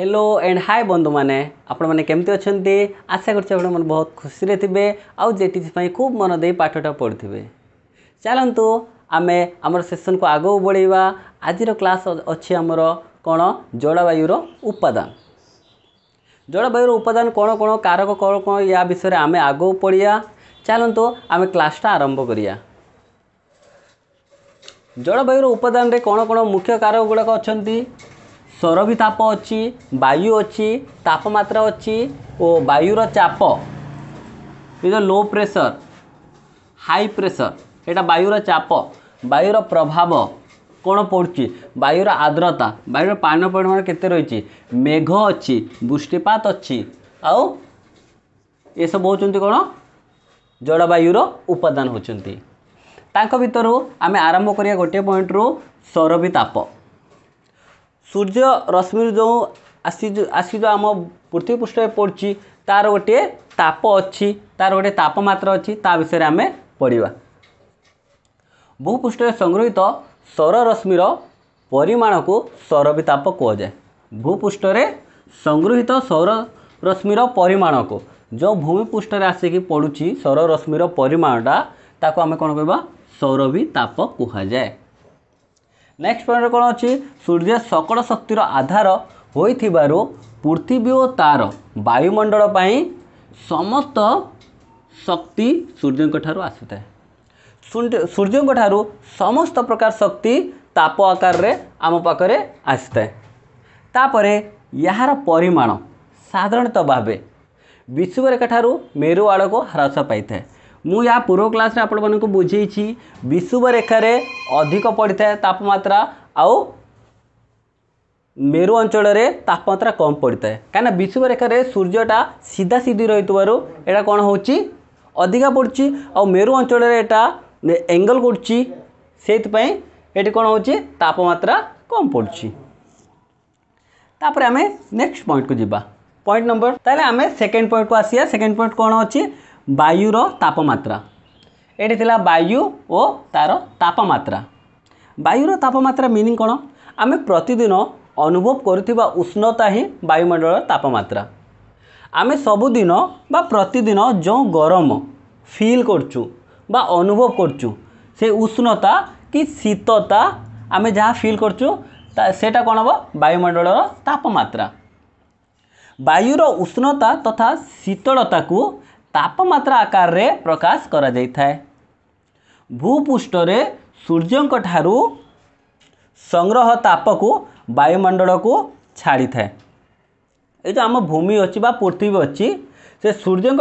hello and high ବନ୍ଧୁମାନେ ଆପଣମାନେ କେମିତି ଅଛନ୍ତି ଆଶା କରୁଛି ଆପଣମାନେ ବହୁତ ଖୁସିରେ ଥିବେ ଆଉ ଜେଟିସି ପାଇଁ ଖୁବ୍ ମନ ଦେଇ ପାଠଟା ପଢ଼ୁଥିବେ ଚାଲନ୍ତୁ ଆମେ ଆମର ସେସନ୍କୁ ଆଗକୁ ବଢ଼େଇବା ଆଜିର କ୍ଲାସ୍ ଅଛି ଆମର କ'ଣ ଜଳବାୟୁର ଉପାଦାନ ଜଳବାୟୁର ଉପାଦାନ କ'ଣ କ'ଣ କାରକ କ'ଣ କ'ଣ ୟା ବିଷୟରେ ଆମେ ଆଗକୁ ପଢ଼ିବା ଚାଲନ୍ତୁ ଆମେ କ୍ଲାସ୍ଟା ଆରମ୍ଭ କରିବା ଜଳବାୟୁର ଉପାଦାନରେ କ'ଣ କ'ଣ ମୁଖ୍ୟ କାରକ ଗୁଡ଼ାକ ଅଛନ୍ତି ସୌରବି ତାପ ଅଛି ବାୟୁ ଅଛି ତାପମାତ୍ରା ଅଛି ଓ ବାୟୁର ଚାପ is low pressure high pressure ଏଇଟା ବାୟୁର ଚାପ ବାୟୁର ପ୍ରଭାବ କ'ଣ ପଡ଼ୁଛି ବାୟୁର ଆର୍ଦ୍ରତା ବାୟୁର ପାଣି ପରିମାଣ କେତେ ରହିଛି ମେଘ ଅଛି ବୃଷ୍ଟିପାତ ଅଛି ଆଉ ଏସବୁ ହେଉଛନ୍ତି କ'ଣ ଜଳବାୟୁର ଉପାଦାନ ହେଉଛନ୍ତି ତାଙ୍କ ଭିତରୁ ଆମେ ଆରମ୍ଭ କରିବା ଗୋଟିଏ ପଏଣ୍ଟରୁ ସୌରବି ତାପ ସୂର୍ଯ୍ୟ ରଶ୍ମିରୁ ଯେଉଁ ଆସି ଆସି ଯେଉଁ ଆମ ପୃଥିବୀ ପୃଷ୍ଠରେ ପଡ଼ୁଛି ତା'ର ଗୋଟିଏ ତାପ ଅଛି ତା'ର ଗୋଟିଏ ତାପମାତ୍ରା ଅଛି ତା ବିଷୟରେ ଆମେ ପଢ଼ିବା ଭୂପୃଷ୍ଠରେ ସଂଗୃହୀତ ସୌରରଶ୍ମିର ପରିମାଣକୁ ସୌରବିତାପ କୁହାଯାଏ ଭୂପୃଷ୍ଠରେ ସଂଗୃହୀତ ସୌର ରଶ୍ମିର ପରିମାଣକୁ ଯେଉଁ ଭୂମି ପୃଷ୍ଠରେ ଆସିକି ପଡ଼ୁଛି ସୌରରଶ୍ମିର ପରିମାଣଟା ତାକୁ ଆମେ କ'ଣ କହିବା ସୌରବିତାପ କୁହାଯାଏ ନେକ୍ସଟ ପଏଣ୍ଟରେ କ'ଣ ଅଛି ସୂର୍ଯ୍ୟ ସକଳ ଶକ୍ତିର ଆଧାର ହୋଇଥିବାରୁ ପୃଥିବୀ ଓ ତାର ବାୟୁମଣ୍ଡଳ ପାଇଁ ସମସ୍ତ ଶକ୍ତି ସୂର୍ଯ୍ୟଙ୍କ ଠାରୁ ଆସିଥାଏ ସୂର୍ଯ୍ୟଙ୍କ ଠାରୁ ସମସ୍ତ ପ୍ରକାର ଶକ୍ତି ତାପ ଆକାରରେ ଆମ ପାଖରେ ଆସିଥାଏ ତାପରେ ଏହାର ପରିମାଣ ସାଧାରଣତଃ ଭାବେ ବିଶ୍ୱରେଖାଠାରୁ ମେରୁ ଆଡ଼କୁ ହ୍ରାସ ପାଇଥାଏ मुझ पूर्व क्लास आपण बुझे विषुव रेखार अधिक पड़ता है तापम्रा आउ मेरु अंचल तापम्रा कम पड़ता है कहीं विषुव रेखार सूर्यटा सीधा सीधी रही थव कौन हो अधिका पड़ी आ मेरु अंचल यहाँ एंगल पड़ी से कौन होपम्रा कम पड़ी तापर आम नेक्स्ट पॉइंट को जी पॉइंट नंबर तेल आम सेकेंड पॉइंट को आसिया सेकेंड पॉइंट कौन अच्छी ବାୟୁର ତାପମାତ୍ରା ଏଇଠି ଥିଲା ବାୟୁ ଓ ତା'ର ତାପମାତ୍ରା ବାୟୁର ତାପମାତ୍ରା ମିନିଂ କ'ଣ ଆମେ ପ୍ରତିଦିନ ଅନୁଭବ କରୁଥିବା ଉଷ୍ଣତା ହିଁ ବାୟୁମଣ୍ଡଳର ତାପମାତ୍ରା ଆମେ ସବୁଦିନ ବା ପ୍ରତିଦିନ ଯେଉଁ ଗରମ ଫିଲ୍ କରୁଛୁ ବା ଅନୁଭବ କରୁଛୁ ସେ ଉଷ୍ଣତା କି ଶୀତତା ଆମେ ଯାହା ଫିଲ୍ କରୁଛୁ ତା ସେଇଟା କ'ଣ ହେବ ବାୟୁମଣ୍ଡଳର ତାପମାତ୍ରା ବାୟୁର ଉଷ୍ଣତା ତଥା ଶୀତଳତାକୁ तापम्रा आकार रे प्रकाश करा कर भूपृष्ठ सूर्य संग्रह ताप को वायुमंडल को छाड़ी था ये जो आम भूमि अच्छी पृथ्वी अच्छी से सूर्य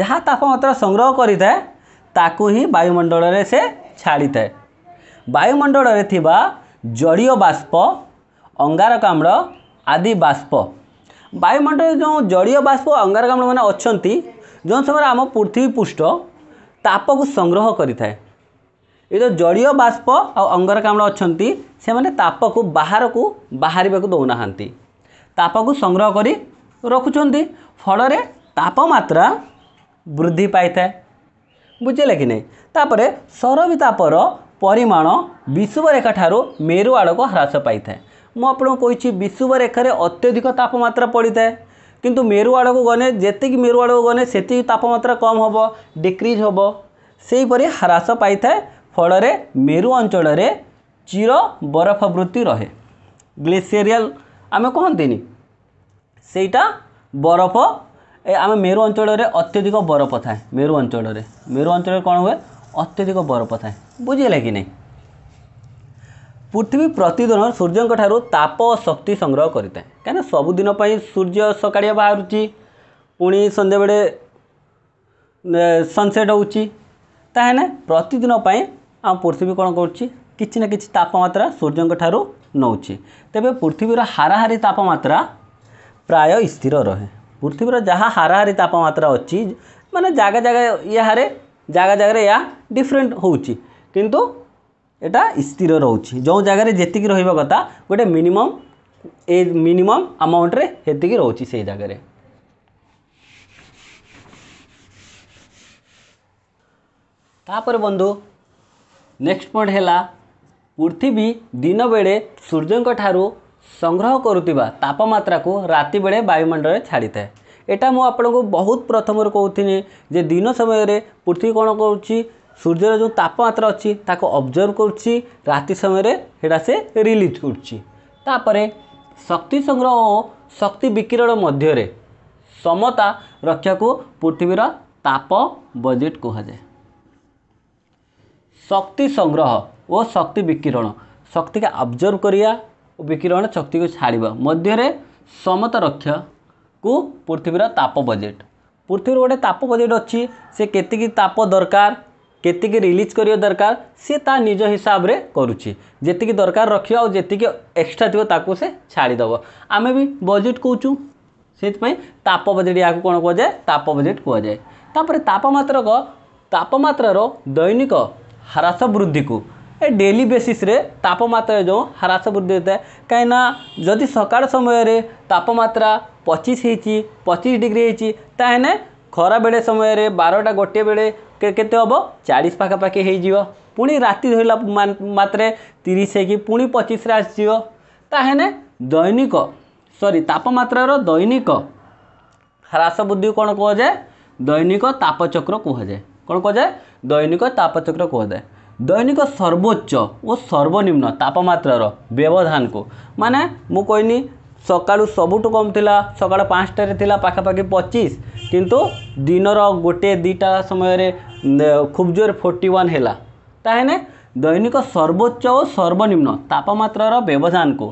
जहाँ तापम्रा संग्रह करायुमंडल से छाड़ी था वायुमंडल जड़ीय बाष्प अंगारकाम आदि बाष्प वायुमंडल जो जड़ीय बाष्प अंगारकाम मैंने अच्छा ଯେଉଁ ସମୟରେ ଆମ ପୃଥିବୀ ପୃଷ୍ଠ ତାପକୁ ସଂଗ୍ରହ କରିଥାଏ ଏ ଯେଉଁ ଜଳୀୟ ବାଷ୍ପ ଆଉ ଅଙ୍ଗରକାମ୍ଳ ଅଛନ୍ତି ସେମାନେ ତାପକୁ ବାହାରକୁ ବାହାରିବାକୁ ଦେଉନାହାନ୍ତି ତାପକୁ ସଂଗ୍ରହ କରି ରଖୁଛନ୍ତି ଫଳରେ ତାପମାତ୍ରା ବୃଦ୍ଧି ପାଇଥାଏ ବୁଝିଲେ କି ନାହିଁ ତାପରେ ସରବିତାପର ପରିମାଣ ବିଶୁବରେଖା ଠାରୁ ମେରୁ ଆଡ଼କୁ ହ୍ରାସ ପାଇଥାଏ ମୁଁ ଆପଣଙ୍କୁ କହିଛି ବିଶୁବରେଖାରେ ଅତ୍ୟଧିକ ତାପମାତ୍ରା ପଡ଼ିଥାଏ କିନ୍ତୁ ମେରୁ ଆଡ଼କୁ ଗଲେ ଯେତିକି ମେରୁ ଆଡ଼କୁ ଗଲେ ସେତିକି ତାପମାତ୍ରା କମ୍ ହେବ ଡିକ୍ରିଜ୍ ହେବ ସେହିପରି ହ୍ରାସ ପାଇଥାଏ ଫଳରେ ମେରୁ ଅଞ୍ଚଳରେ ଚିର ବରଫାବୃତ୍ତି ରହେ ଗ୍ଲେସିଆରିଆଲ ଆମେ କହନ୍ତିନି ସେଇଟା ବରଫ ଆମେ ମେରୁ ଅଞ୍ଚଳରେ ଅତ୍ୟଧିକ ବରଫ ଥାଏ ମେରୁ ଅଞ୍ଚଳରେ ମେରୁ ଅଞ୍ଚଳରେ କ'ଣ ହୁଏ ଅତ୍ୟଧିକ ବରଫ ଥାଏ ବୁଝିହେଲା କି ନାହିଁ पृथ्वी प्रतिदिन सूर्य ताप शक्ति संग्रह करें कहीं सबुदिन सूर्य सका बाहर पुणी सन्दे बड़े सनसेट होने प्रतिदिन आम पृथ्वी कौन कर किसी ना कि तापम्रा सूर्य नौ तेरे पृथ्वी हाराहारी तापम्रा प्राय स्थिर रहे पृथ्वीर जहाँ हाराहारी तापम्रा अच्छी मानने जगह जगह या जगह जगह या डिफरेन्ट हो किंतु এটা ସ୍ଥିର ରହୁଛି ଯେଉଁ ଜାଗାରେ ଯେତିକି ରହିବା କଥା ଗୋଟେ ମିନିମମ୍ ଏ ମିନିମମ୍ ଆମାଉଣ୍ଟରେ ସେତିକି ରହୁଛି ସେଇ ଜାଗାରେ ତାପରେ ବନ୍ଧୁ ନେକ୍ସଟ ପଏଣ୍ଟ ହେଲା ପୃଥିବୀ ଦିନବେଳେ ସୂର୍ଯ୍ୟଙ୍କ ଠାରୁ ସଂଗ୍ରହ କରୁଥିବା ତାପମାତ୍ରାକୁ ରାତିବେଳେ ବାୟୁମଣ୍ଡଳରେ ଛାଡ଼ିଥାଏ ଏଇଟା ମୁଁ ଆପଣଙ୍କୁ ବହୁତ ପ୍ରଥମରୁ କହୁଥିଲି ଯେ ଦିନ ସମୟରେ ପୃଥିବୀ କ'ଣ କରୁଛି सूर्यर जो तापम्रा अच्छी अब्जर्व कराती समय से रिलीज होपर शक्ति संग्रह और शक्ति विकिरण मध्य समता रक्षा को पृथ्वीर ताप बजेट कह जाए शक्ति संग्रह और शक्ति विकिरण शक्ति के अब्जर्व करिया और विकिरण शक्ति को छाड़ मध्य समता रक्षा को पृथ्वीर ताप बजेट पृथ्वी गोटे ताप बजेट अच्छी से केप दरकार କେତିକି ରିଲିଜ୍ କରିବା ଦରକାର ସିଏ ତା ନିଜ ହିସାବରେ କରୁଛି ଯେତିକି ଦରକାର ରଖିବ ଆଉ ଯେତିକି ଏକ୍ସଟ୍ରା ଥିବ ତାକୁ ସେ ଛାଡ଼ିଦେବ ଆମେ ବି ବଜେଟ୍ କହୁଛୁ ସେଥିପାଇଁ ତାପ ବଜେଟ୍ ଏହାକୁ କ'ଣ କୁହାଯାଏ ତାପ ବଜେଟ୍ କୁହାଯାଏ ତାପରେ ତାପମାତ୍ରକ ତାପମାତ୍ରାର ଦୈନିକ ହ୍ରାସ ବୃଦ୍ଧିକୁ ଏ ଡେଲି ବେସିସ୍ରେ ତାପମାତ୍ରା ଯେଉଁ ହ୍ରାସ ବୃଦ୍ଧି ହୋଇଥାଏ କାହିଁକିନା ଯଦି ସକାଳ ସମୟରେ ତାପମାତ୍ରା ପଚିଶ ହେଇଛି ପଚିଶ ଡିଗ୍ରୀ ହେଇଛି ତାହେଲେ ଖରାବେଳେ ସମୟରେ ବାରଟା ଗୋଟିଏ ବେଳେ କେତେ ହେବ ଚାଳିଶ ପାଖାପାଖି ହେଇଯିବ ପୁଣି ରାତି ଧରିଲା ମାତ୍ରେ ତିରିଶ ହେଇକି ପୁଣି ପଚିଶରେ ଆସିଯିବ ତାହେଲେ ଦୈନିକ ସରି ତାପମାତ୍ରାର ଦୈନିକ ହ୍ରାସ ବୃଦ୍ଧିକୁ କ'ଣ କୁହାଯାଏ ଦୈନିକ ତାପଚକ୍ର କୁହାଯାଏ କ'ଣ କୁହାଯାଏ ଦୈନିକ ତାପଚକ୍ର କୁହାଯାଏ ଦୈନିକ ସର୍ବୋଚ୍ଚ ଓ ସର୍ବନିମ୍ନ ତାପମାତ୍ରାର ବ୍ୟବଧାନକୁ ମାନେ ମୁଁ କହିନି ସକାଳୁ ସବୁଠୁ କମ୍ ଥିଲା ସକାଳ ପାଞ୍ଚଟାରେ ଥିଲା ପାଖାପାଖି ପଚିଶ କିନ୍ତୁ ଦିନର ଗୋଟିଏ ଦୁଇଟା ସମୟରେ ଖୁବ୍ ଜୋର ଫୋର୍ଟି ୱାନ୍ ହେଲା ତାହେଲେ ଦୈନିକ ସର୍ବୋଚ୍ଚ ଓ ସର୍ବନିମ୍ନ ତାପମାତ୍ରାର ବ୍ୟବଧାନକୁ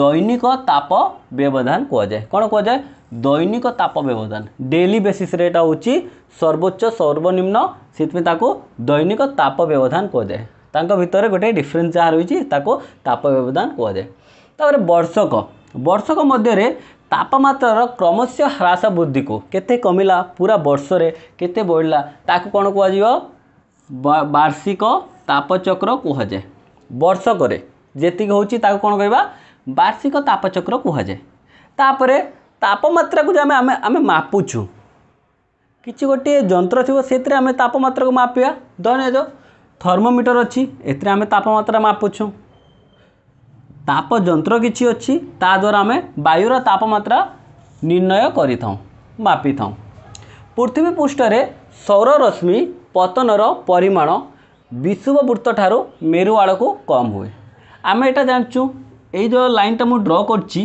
ଦୈନିକ ତାପ ବ୍ୟବଧାନ କୁହାଯାଏ କ'ଣ କୁହାଯାଏ দৈনিক তাপ ব্যবধান ডেলি বেসিসে এটা হচ্ছে সর্বোচ্চ সর্বনিম্ন সেই তাকে দৈনিক তাপ ব্যবধান কুযায়ে তাঁর ভিতরে গোটে ডিফরেন্স যা রয়েছে তাকে তাপ ব্যবধান কুযায়ে তাপরে বর্ষক বর্ষক মধ্যে ତାପମାତ୍ରାର କ୍ରମଶଃ ହ୍ରାସ ବୃଦ୍ଧିକୁ କେତେ କମିଲା ପୁରା ବର୍ଷରେ କେତେ ବଢ଼ିଲା ତାକୁ କ'ଣ କୁହାଯିବ ବାର୍ଷିକ ତାପଚକ୍ର କୁହାଯାଏ ବର୍ଷକରେ ଯେତିକି ହେଉଛି ତାକୁ କ'ଣ କହିବା ବାର୍ଷିକ ତାପଚକ୍ର କୁହାଯାଏ ତାପରେ ତାପମାତ୍ରାକୁ ଯେ ଆମେ ଆମେ ଆମେ ମାପୁଛୁ କିଛି ଗୋଟିଏ ଯନ୍ତ୍ର ଥିବ ସେଥିରେ ଆମେ ତାପମାତ୍ରାକୁ ମାପିବା ଧରିନିଅ ଥର୍ମୋମିଟର ଅଛି ଏଥିରେ ଆମେ ତାପମାତ୍ରା ମାପୁଛୁ ତାପ ଯନ୍ତ୍ର କିଛି ଅଛି ତାଦ୍ୱାରା ଆମେ ବାୟୁର ତାପମାତ୍ରା ନିର୍ଣ୍ଣୟ କରିଥାଉ ମାପିଥାଉ ପୃଥିବୀ ପୃଷ୍ଠରେ ସୌରରଶ୍ମି ପତନର ପରିମାଣ ବିଶୁବ ବୃତ୍ତଠାରୁ ମେରୁ ଆଡ଼କୁ କମ୍ ହୁଏ ଆମେ ଏଇଟା ଜାଣିଛୁ ଏଇ ଯେଉଁ ଲାଇନ୍ଟା ମୁଁ ଡ୍ର କରିଛି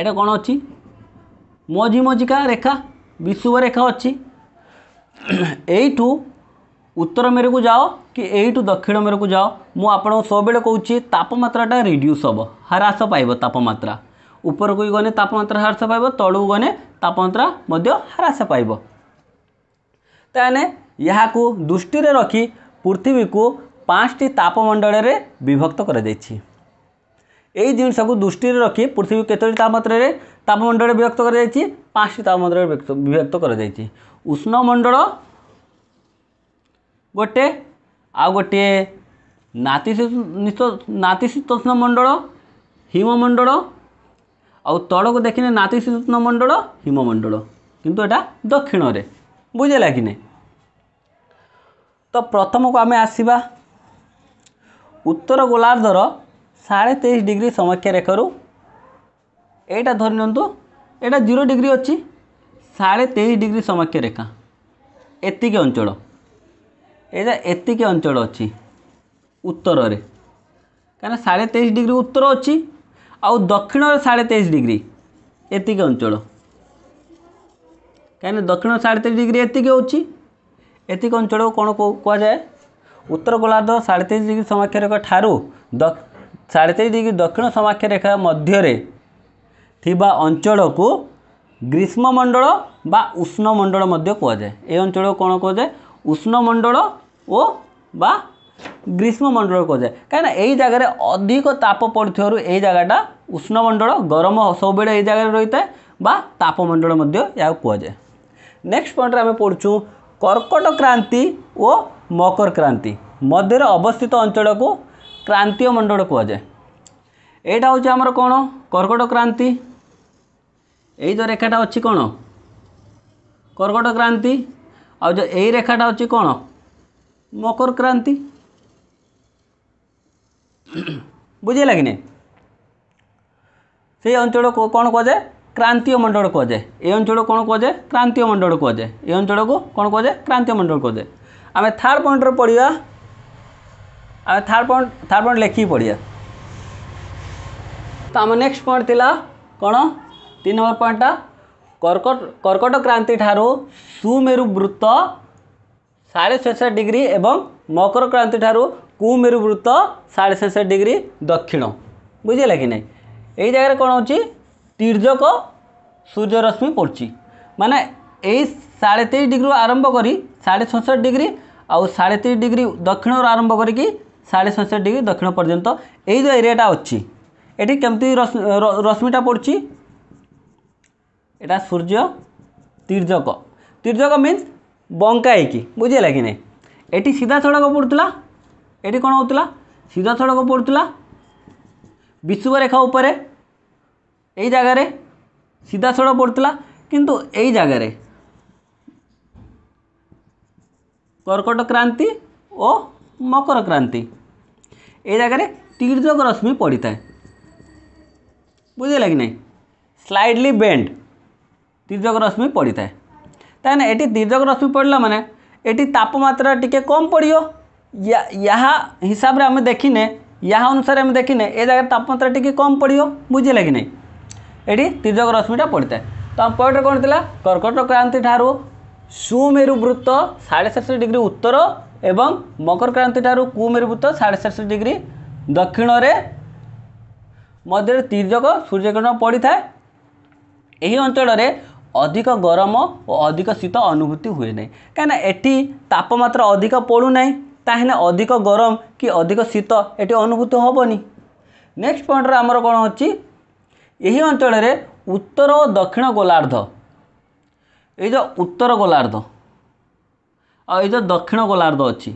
ଏଇଟା କ'ଣ ଅଛି ମଝି ମଝିକା ରେଖା ବିଶୁବ ରେଖା ଅଛି ଏଇଠୁ ଉତ୍ତର ମେରୁକୁ ଯାଅ କି ଏଇଠୁ ଦକ୍ଷିଣ ମେରୁକୁ ଯାଅ ମୁଁ ଆପଣଙ୍କୁ ସବୁବେଳେ କହୁଛି ତାପମାତ୍ରାଟା ରିଡ୍ୟୁସ୍ ହେବ ହ୍ରାସ ପାଇବ ତାପମାତ୍ରା ଉପରକୁ ଗଲେ ତାପମାତ୍ରା ହ୍ରାସ ପାଇବ ତଳକୁ ଗଲେ ତାପମାତ୍ରା ମଧ୍ୟ ହ୍ରାସ ପାଇବ ତାହେଲେ ଏହାକୁ ଦୃଷ୍ଟିରେ ରଖି ପୃଥିବୀକୁ ପାଞ୍ଚଟି ତାପମଣ୍ଡଳରେ ବିଭକ୍ତ କରାଯାଇଛି ଏଇ ଜିନିଷକୁ ଦୃଷ୍ଟିରେ ରଖି ପୃଥିବୀ କେତୋଟି ତାପମାତ୍ରାରେ ତାପମଣ୍ଡଳରେ ବିଭକ୍ତ କରାଯାଇଛି ପାଞ୍ଚଟି ତାପମାତ୍ରାରେ ବିଭକ୍ତ କରାଯାଇଛି ଉଷ୍ଣମଣ୍ଡଳ ଗୋଟେ ଆଉ ଗୋଟିଏ ନାତିଶୀତୋଷ୍ଣ ମଣ୍ଡଳ ହିମମଣ୍ଡଳ ଆଉ ତଳକୁ ଦେଖିଲେ ନାତିଶୀତୋଷ୍ଣ ମଣ୍ଡଳ ହିମମଣ୍ଡଳ କିନ୍ତୁ ଏଇଟା ଦକ୍ଷିଣରେ ବୁଝିଲା କି ନାହିଁ ତ ପ୍ରଥମକୁ ଆମେ ଆସିବା ଉତ୍ତର ଗୋଲାର୍ଦ୍ଧର ସାଢ଼େ ତେଇଶ ଡିଗ୍ରୀ ସମକ୍ଷା ରେଖାରୁ ଏଇଟା ଧରିନିଅନ୍ତୁ ଏଇଟା ଜିରୋ ଡିଗ୍ରୀ ଅଛି ସାଢ଼େ ତେଇଶ ଡିଗ୍ରୀ ସମକ୍ଷା ରେଖା ଏତିକି ଅଞ୍ଚଳ ଏଇଟା ଏତିକି ଅଞ୍ଚଳ ଅଛି ଉତ୍ତରରେ କାରଣ ସାଢ଼େ ତେଇଶ ଡିଗ୍ରୀ ଉତ୍ତର ଅଛି ଆଉ ଦକ୍ଷିଣରେ ସାଢ଼େ ତେଇଶ ଡିଗ୍ରୀ ଏତିକି ଅଞ୍ଚଳ କାହିଁକିନା ଦକ୍ଷିଣ ସାଢ଼େ ତେଇଶ ଡିଗ୍ରୀ ଏତିକି ହେଉଛି ଏତିକି ଅଞ୍ଚଳକୁ କ'ଣ କୁହାଯାଏ ଉତ୍ତର ଗୋଲାର୍ଦ୍ଧ ସାଢ଼େ ତେଇଶ ଡିଗ୍ରୀ ସମାକ୍ଷରେଖା ଠାରୁ ସାଢ଼େ ତେଇଶ ଡିଗ୍ରୀ ଦକ୍ଷିଣ ସମାକ୍ଷ ରେଖା ମଧ୍ୟରେ ଥିବା ଅଞ୍ଚଳକୁ ଗ୍ରୀଷ୍ମମଣ୍ଡଳ ବା ଉଷ୍ଣମଣ୍ଡଳ ମଧ୍ୟ କୁହାଯାଏ ଏ ଅଞ୍ଚଳକୁ କ'ଣ କୁହାଯାଏ ଉଷ୍ଣମଣ୍ଡଳ ଓ ବା ଗ୍ରୀଷ୍ମମଣ୍ଡଳ କୁହାଯାଏ କାହିଁକିନା ଏଇ ଜାଗାରେ ଅଧିକ ତାପ ପଡ଼ୁଥିବାରୁ ଏଇ ଜାଗାଟା ଉଷ୍ଣମଣ୍ଡଳ ଗରମ ସବୁବେଳେ ଏଇ ଜାଗାରେ ରହିଥାଏ ବା ତାପମଣ୍ଡଳ ମଧ୍ୟ ଏହାକୁ କୁହାଯାଏ ନେକ୍ସଟ ପଏଣ୍ଟରେ ଆମେ ପଢ଼ୁଛୁ କର୍କଟ କ୍ରାନ୍ତି ଓ ମକର କ୍ରାନ୍ତି ମଧ୍ୟରେ ଅବସ୍ଥିତ ଅଞ୍ଚଳକୁ କ୍ରାନ୍ତୀୟ ମଣ୍ଡଳ କୁହାଯାଏ ଏଇଟା ହେଉଛି ଆମର କ'ଣ କର୍କଟ କ୍ରାନ୍ତି ଏଇ ଯେଉଁ ରେଖାଟା ଅଛି କ'ଣ କର୍କଟ କ୍ରାନ୍ତି ଆଉ ଯେଉଁ ଏଇ ରେଖାଟା ହେଉଛି କ'ଣ ମକର କ୍ରାନ୍ତି ବୁଝିଲା କି ନାହିଁ ସେଇ ଅଞ୍ଚଳ କ'ଣ କୁହାଯାଏ କ୍ରାନ୍ତୀୟ ମଣ୍ଡଳ କୁହାଯାଏ ଏ ଅଞ୍ଚଳ କ'ଣ କୁହାଯାଏ କ୍ରାନ୍ତୀୟ ମଣ୍ଡଳ କୁହାଯାଏ ଏ ଅଞ୍ଚଳକୁ କ'ଣ କୁହାଯାଏ କ୍ରାନ୍ତୀୟ ମଣ୍ଡଳ କୁହାଯାଏ ଆମେ ଥାର୍ଡ଼ ପଏଣ୍ଟରେ ପଢ଼ିବା ଆମେ ଥାର୍ଡ଼ ପଏଣ୍ଟ ଥାର୍ଡ଼ ପଏଣ୍ଟ ଲେଖିକି ପଢ଼ିବା ତ ଆମ ନେକ୍ସଟ ପଏଣ୍ଟ ଥିଲା କ'ଣ ତିନି ନମ୍ବର ପଏଣ୍ଟଟା କର୍କଟ କର୍କଟ କ୍ରାନ୍ତି ଠାରୁ ସୁମେରୁ ବୃତ୍ତ ସାଢ଼େ ଛଅଶହ ଡିଗ୍ରୀ ଏବଂ ମକର କ୍ରାନ୍ତି ଠାରୁ କୁମେରୁ ବୃତ୍ତ ସାଢ଼େ ଛଅଶହ ଡିଗ୍ରୀ ଦକ୍ଷିଣ ବୁଝିହେଲା କି ନାହିଁ ଏଇ ଜାଗାରେ କ'ଣ ହେଉଛି ତୀର୍ଯ୍ୟକ ସୂର୍ଯ୍ୟରଶ୍ମି ପଡ଼ୁଛି ମାନେ ଏଇ ସାଢ଼େ ତେଇଶ ଡିଗ୍ରୀରୁ ଆରମ୍ଭ କରି ସାଢ଼େ ଛଅଶହ ଡିଗ୍ରୀ ଆଉ ସାଢ଼େ ତିରିଶ ଡିଗ୍ରୀ ଦକ୍ଷିଣରୁ ଆରମ୍ଭ କରିକି ସାଢ଼େ ଛଅଶହ ଡିଗ୍ରୀ ଦକ୍ଷିଣ ପର୍ଯ୍ୟନ୍ତ ଏଇ ଯେଉଁ ଏରିଆଟା ଅଛି ଏଠି କେମିତି ରଶ୍ମିଟା ପଡ଼ୁଛି यहाँ सूर्य तीर्जक तीर्जक मीनस बंकाई बुझेगा कि नहीं ये सीधा सड़क पड़ता ये कौन हो सीधा सड़क पड़ूला विषुवरेखा उपर ये सीधा सड़क पड़ता किंतु यही कर्कट क्रांति और मकर क्रांति ये जगह तीर्जक रश्मि पड़ता है बुझे कि नहीं स्लाइडली बेंड तीर्जक रश्मि पड़ी थाए कहीं ये तीर्जक रश्मि पड़ा मैंने तापम्रा टी कम पड़ो या हिसाब से आम देखने या अनुसार आम देखने ये जगह तापम्रा टी कम पड़ो बुझे लगे ना ये तीर्जक रश्मिटा पड़ता है तो आम पॉइंट कौन थी कर्कट क्रांति ठार् सुमेरु वृत्त साढ़े सतष्टी डिग्री उत्तर एवं मकर क्रांति ठार् कुमेरु वृत्त साढ़े सतष्टी डिग्री दक्षिण मध्य तीर्जक सूर्यग्रहण पड़ता है यही अंचल ଅଧିକ ଗରମ ଓ ଅଧିକ ଶୀତ ଅନୁଭୂତି ହୁଏ ନାହିଁ କାହିଁକିନା ଏଠି ତାପମାତ୍ରା ଅଧିକ ପଡ଼ୁନାହିଁ ତାହେଲେ ଅଧିକ ଗରମ କି ଅଧିକ ଶୀତ ଏଠି ଅନୁଭୂତ ହେବନି ନେକ୍ସଟ ପଏଣ୍ଟରେ ଆମର କ'ଣ ଅଛି ଏହି ଅଞ୍ଚଳରେ ଉତ୍ତର ଓ ଦକ୍ଷିଣ ଗୋଲାର୍ଦ୍ଧ ଏଇ ଯେଉଁ ଉତ୍ତର ଗୋଲାର୍ଦ୍ଧ ଆଉ ଏଇ ଯେଉଁ ଦକ୍ଷିଣ ଗୋଲାର୍ଦ୍ଧ ଅଛି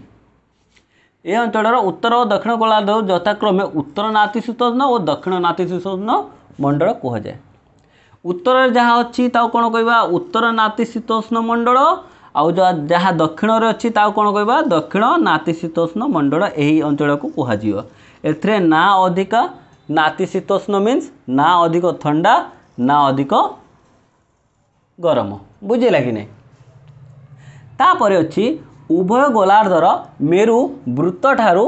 ଏ ଅଞ୍ଚଳର ଉତ୍ତର ଓ ଦକ୍ଷିଣ ଗୋଲାର୍ଦ୍ଧ ଯଥାକ୍ରମେ ଉତ୍ତର ନାତିଶୀତୋଷ୍ଣ ଓ ଦକ୍ଷିଣ ନାତିଶୀତୋଷ୍ଣ ମଣ୍ଡଳ କୁହାଯାଏ ଉତ୍ତରରେ ଯାହା ଅଛି ତାକୁ କ'ଣ କହିବା ଉତ୍ତର ନାତିଶୀତୋଷ୍ଣ ମଣ୍ଡଳ ଆଉ ଯାହା ଯାହା ଦକ୍ଷିଣରେ ଅଛି ତାକୁ କ'ଣ କହିବା ଦକ୍ଷିଣ ନାତିଶୀତୋଷ୍ଣ ମଣ୍ଡଳ ଏହି ଅଞ୍ଚଳକୁ କୁହାଯିବ ଏଥିରେ ନା ଅଧିକ ନାତିଶୀତୋଷ୍ଣ ମିନ୍ସ ନା ଅଧିକ ଥଣ୍ଡା ନା ଅଧିକ ଗରମ ବୁଝିଲା କି ନାହିଁ ତାପରେ ଅଛି ଉଭୟ ଗୋଲାର୍ଦ୍ଧର ମେରୁ ବୃତ୍ତଠାରୁ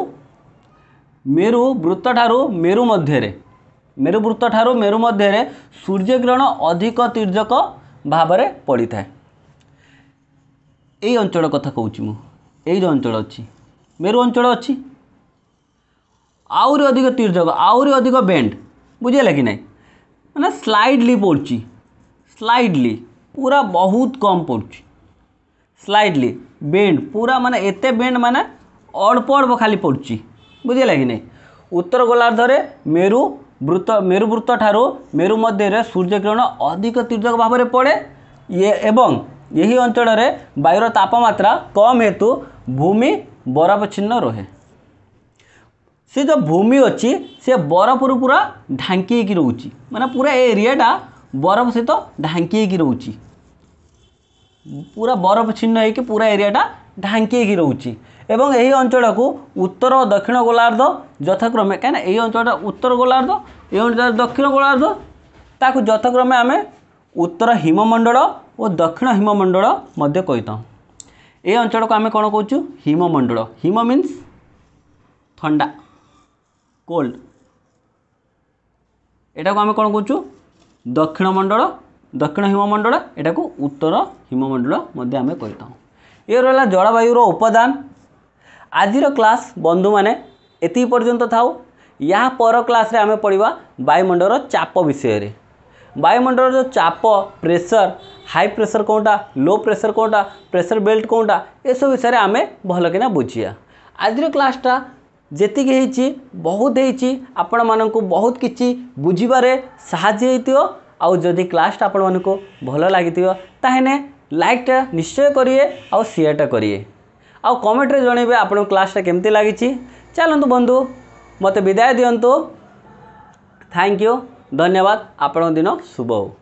ମେରୁ ବୃତ୍ତଠାରୁ ମେରୁ ମଧ୍ୟରେ ମେରୁବୃତ୍ତ ଠାରୁ ମେରୁ ମଧ୍ୟରେ ସୂର୍ଯ୍ୟକିରଣ ଅଧିକ ତୀର୍ଯ୍ୟକ ଭାବରେ ପଡ଼ିଥାଏ ଏଇ ଅଞ୍ଚଳ କଥା କହୁଛି ମୁଁ ଏଇ ଯେଉଁ ଅଞ୍ଚଳ ଅଛି ମେରୁ ଅଞ୍ଚଳ ଅଛି ଆହୁରି ଅଧିକ ତୀର୍ଯ୍ୟକ ଆହୁରି ଅଧିକ ବେଣ୍ଡ ବୁଝିହେଲା କି ନାହିଁ ମାନେ ସ୍ଲାଇଡ଼ଲି ପଡ଼ୁଛି ସ୍ଲାଇଡ଼ଲି ପୁରା ବହୁତ କମ୍ ପଡ଼ୁଛି ସ୍ଲାଇଡ଼ଲି ବେଣ୍ଡ ପୁରା ମାନେ ଏତେ ବେଣ୍ଡ ମାନେ ଅଳ୍ପ ଅଳ୍ପ ଖାଲି ପଡ଼ୁଛି ବୁଝିହେଲା କି ନାହିଁ ଉତ୍ତର ଗୋଲାର୍ଦ୍ଧରେ ମେରୁ ବୃତ୍ତ ମେରୁବୃତ୍ତ ଠାରୁ ମେରୁ ମଧ୍ୟରେ ସୂର୍ଯ୍ୟକିରଣ ଅଧିକ ତୀର୍ଯ୍ୟକ ଭାବରେ ପଡ଼େ ଇଏ ଏବଂ ଏହି ଅଞ୍ଚଳରେ ବାୟୁର ତାପମାତ୍ରା କମ୍ ହେତୁ ଭୂମି ବରଫଚ୍ଛିନ୍ନ ରୁହେ ସେ ଯେଉଁ ଭୂମି ଅଛି ସେ ବରଫରୁ ପୁରା ଢାଙ୍କି ହେଇକି ରହୁଛି ମାନେ ପୁରା ଏ ଏରିଆଟା ବରଫ ସହିତ ଢାଙ୍କି ହେଇକି ରହୁଛି ପୁରା ବରଫ ଛିନ୍ନ ହେଇକି ପୁରା ଏରିଆଟା ଢାଙ୍କି ହେଇକି ରହୁଛି ଏବଂ ଏହି ଅଞ୍ଚଳକୁ ଉତ୍ତର ଓ ଦକ୍ଷିଣ ଗୋଲାର୍ଦ୍ଧ ଯଥାକ୍ରମେ କାହିଁକିନା ଏହି ଅଞ୍ଚଳଟା ଉତ୍ତର ଗୋଲାର୍ଦ୍ଧ ଏହି ଅଞ୍ଚଳ ଦକ୍ଷିଣ ଗୋଲାର୍ଦ୍ଧ ତାକୁ ଯଥାକ୍ରମେ ଆମେ ଉତ୍ତର ହିମମଣ୍ଡଳ ଓ ଦକ୍ଷିଣ ହିମମଣ୍ଡଳ ମଧ୍ୟ କହିଥାଉ ଏ ଅଞ୍ଚଳକୁ ଆମେ କ'ଣ କହୁଛୁ ହିମମଣ୍ଡଳ ହିମ ମିନ୍ସ ଥଣ୍ଡା କୋଲ୍ଡ ଏଟାକୁ ଆମେ କ'ଣ କହୁଛୁ ଦକ୍ଷିଣ ମଣ୍ଡଳ ଦକ୍ଷିଣ ହିମମଣ୍ଡଳ ଏଟାକୁ ଉତ୍ତର ହିମମଣ୍ଡଳ ମଧ୍ୟ ଆମେ କହିଥାଉ ଏ ରହିଲା ଜଳବାୟୁର ଉପାଦାନ आज क्लास बंधु मैंने ये पर्यटन थाउ या पर क्लास आम पढ़ा वायुमंडल चाप विषय वायुमंडल जो चाप प्रेसर हाई प्रेसर कौनटा लो प्रेसर कौनटा प्रेसर बेल्ट कौनटा यह सब विषय आम भल भलकना बुझा आज क्लासटा जी बहुत आपण मान बहुत किसी बुझे साद क्लासटा आपण लगे लाइकटा निश्चय करिए आयरटा करिए ଆଉ କମେଣ୍ଟରେ ଜଣେଇବେ ଆପଣଙ୍କ କ୍ଲାସ୍ଟା କେମିତି ଲାଗିଛି ଚାଲନ୍ତୁ ବନ୍ଧୁ ମୋତେ ବିଦାୟ ଦିଅନ୍ତୁ ଥ୍ୟାଙ୍କ ୟୁ ଧନ୍ୟବାଦ ଆପଣଙ୍କ ଦିନ ଶୁଭ ହେଉ